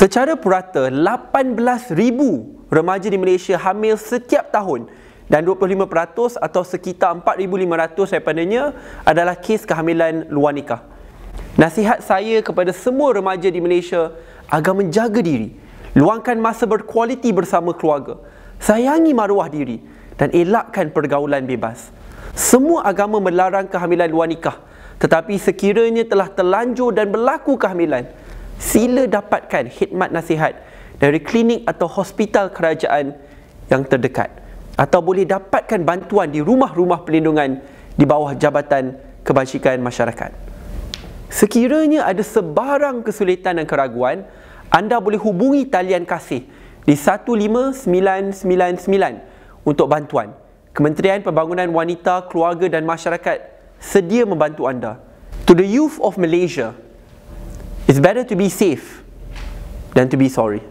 Secara purata, 18,000 remaja di Malaysia hamil setiap tahun dan 25% atau sekitar 4,500 daripadanya adalah kes kehamilan luar nikah. Nasihat saya kepada semua remaja di Malaysia agar menjaga diri, luangkan masa berkualiti bersama keluarga, sayangi maruah diri dan elakkan pergaulan bebas. Semua agama melarang kehamilan luar nikah tetapi sekiranya telah terlanjur dan berlaku kehamilan, sila dapatkan khidmat nasihat dari klinik atau hospital kerajaan yang terdekat atau boleh dapatkan bantuan di rumah-rumah perlindungan di bawah Jabatan Kebajikan Masyarakat. Sekiranya ada sebarang kesulitan dan keraguan, anda boleh hubungi talian kasih di 15999 untuk bantuan. Kementerian Pembangunan Wanita, Keluarga dan Masyarakat sedia membantu anda. To the youth of Malaysia, It's better to be safe than to be sorry.